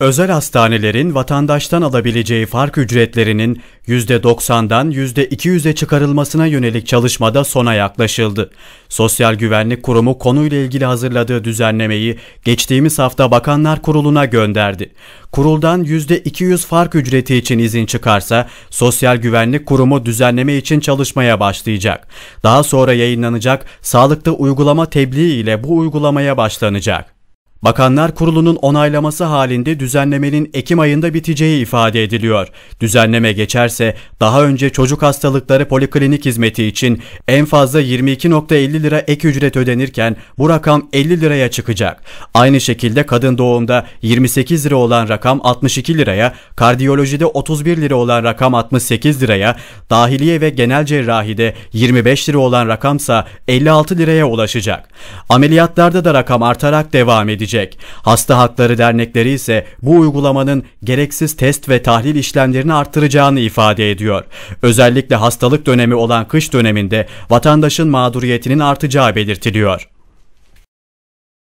Özel hastanelerin vatandaştan alabileceği fark ücretlerinin %90'dan %200'e çıkarılmasına yönelik çalışmada sona yaklaşıldı. Sosyal Güvenlik Kurumu konuyla ilgili hazırladığı düzenlemeyi geçtiğimiz hafta Bakanlar Kurulu'na gönderdi. Kuruldan %200 fark ücreti için izin çıkarsa Sosyal Güvenlik Kurumu düzenleme için çalışmaya başlayacak. Daha sonra yayınlanacak sağlıkta uygulama tebliği ile bu uygulamaya başlanacak. Bakanlar Kurulu'nun onaylaması halinde düzenlemenin Ekim ayında biteceği ifade ediliyor. Düzenleme geçerse daha önce çocuk hastalıkları poliklinik hizmeti için en fazla 22.50 lira ek ücret ödenirken bu rakam 50 liraya çıkacak. Aynı şekilde kadın doğumda 28 lira olan rakam 62 liraya, kardiyolojide 31 lira olan rakam 68 liraya, dahiliye ve genel cerrahide 25 lira olan rakamsa 56 liraya ulaşacak. Ameliyatlarda da rakam artarak devam edecek edilecek. Hasta Hakları Dernekleri ise bu uygulamanın gereksiz test ve tahlil işlemlerini artıracağını ifade ediyor. Özellikle hastalık dönemi olan kış döneminde vatandaşın mağduriyetinin artacağı belirtiliyor.